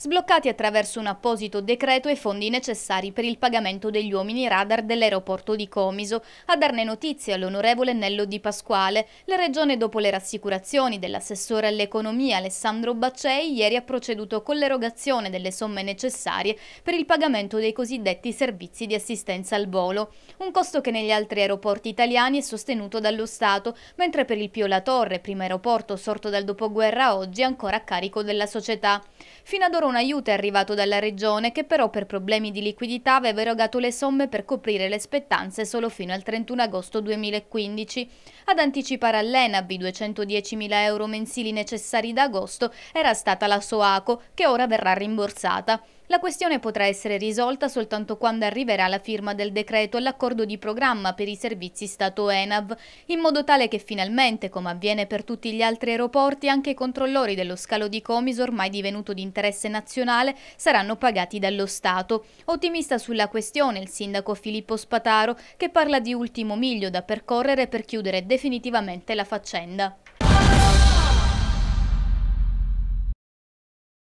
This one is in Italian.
sbloccati attraverso un apposito decreto i fondi necessari per il pagamento degli uomini radar dell'aeroporto di Comiso. A darne notizia l'onorevole Nello Di Pasquale, la Regione dopo le rassicurazioni dell'assessore all'economia Alessandro Baccei ieri ha proceduto con l'erogazione delle somme necessarie per il pagamento dei cosiddetti servizi di assistenza al volo, un costo che negli altri aeroporti italiani è sostenuto dallo Stato, mentre per il Pio La Torre, primo aeroporto sorto dal dopoguerra oggi, è ancora a carico della società. Fino ad ora un aiuto è arrivato dalla regione che però per problemi di liquidità aveva erogato le somme per coprire le spettanze solo fino al 31 agosto 2015. Ad anticipare all'ENAB i 210.000 euro mensili necessari da agosto era stata la Soaco che ora verrà rimborsata. La questione potrà essere risolta soltanto quando arriverà la firma del decreto e l'accordo di programma per i servizi Stato-ENAV, in modo tale che finalmente, come avviene per tutti gli altri aeroporti, anche i controllori dello scalo di Comis, ormai divenuto di interesse nazionale, saranno pagati dallo Stato. Ottimista sulla questione il sindaco Filippo Spataro, che parla di ultimo miglio da percorrere per chiudere definitivamente la faccenda.